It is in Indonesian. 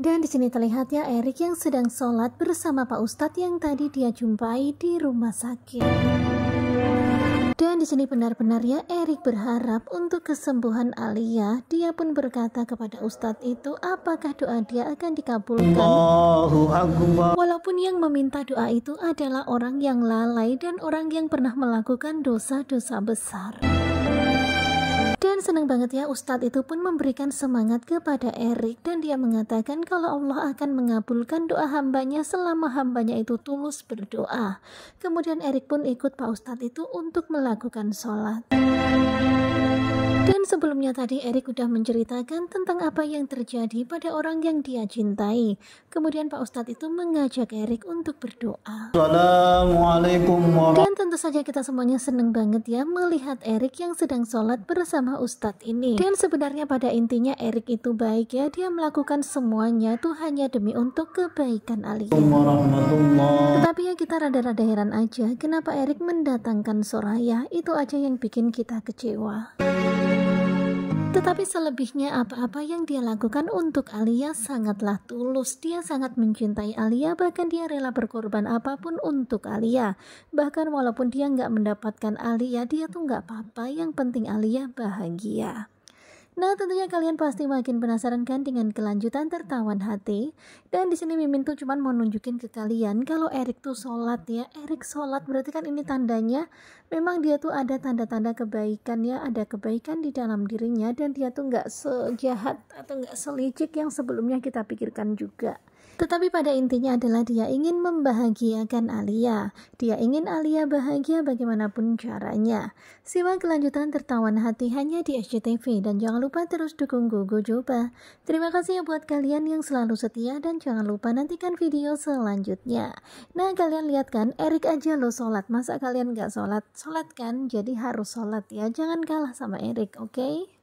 Dan di sini terlihat ya Erik yang sedang sholat bersama Pak Ustadz yang tadi dia jumpai di rumah sakit. Dan di sini benar-benar ya Erik berharap untuk kesembuhan Alia. Dia pun berkata kepada Ustadz itu apakah doa dia akan dikabulkan. Walaupun yang meminta doa itu adalah orang yang lalai dan orang yang pernah melakukan dosa-dosa besar. Dan senang banget ya Ustadz itu pun memberikan semangat kepada Erik dan dia mengatakan kalau Allah akan mengabulkan doa hambanya selama hambanya itu tulus berdoa. Kemudian Erik pun ikut Pak Ustadz itu untuk melakukan sholat sebelumnya tadi Erik sudah menceritakan tentang apa yang terjadi pada orang yang dia cintai. Kemudian Pak Ustadz itu mengajak Erik untuk berdoa. Dan tentu saja kita semuanya seneng banget ya melihat Erik yang sedang sholat bersama Ustadz ini. Dan sebenarnya pada intinya Erik itu baik ya, dia melakukan semuanya tuh hanya demi untuk kebaikan Ali. Tetapi ya kita rada-rada heran aja kenapa Erik mendatangkan Soraya, itu aja yang bikin kita kecewa. Tetapi selebihnya apa-apa yang dia lakukan untuk Alia sangatlah tulus. Dia sangat mencintai Alia, bahkan dia rela berkorban apapun untuk Alia. Bahkan walaupun dia nggak mendapatkan Alia, dia tuh nggak apa-apa. Yang penting Alia bahagia. Nah, tentunya kalian pasti makin penasaran kan dengan kelanjutan tertawan hati. Dan di sini Mimin tuh cuman mau nunjukin ke kalian kalau Erik tuh sholat ya. Erik sholat berarti kan ini tandanya memang dia tuh ada tanda-tanda kebaikan ya, ada kebaikan di dalam dirinya dan dia tuh nggak sejahat atau nggak selicik yang sebelumnya kita pikirkan juga. Tetapi pada intinya adalah dia ingin membahagiakan Alia. Dia ingin Alia bahagia bagaimanapun caranya. Simak kelanjutan tertawan hati hanya di SCTV dan jangan lupa terus dukung Gogo Joba. Terima kasih ya buat kalian yang selalu setia dan jangan lupa nantikan video selanjutnya. Nah kalian lihat kan Erik aja lo sholat masa kalian gak sholat? Sholat kan jadi harus sholat ya jangan kalah sama Erik oke? Okay?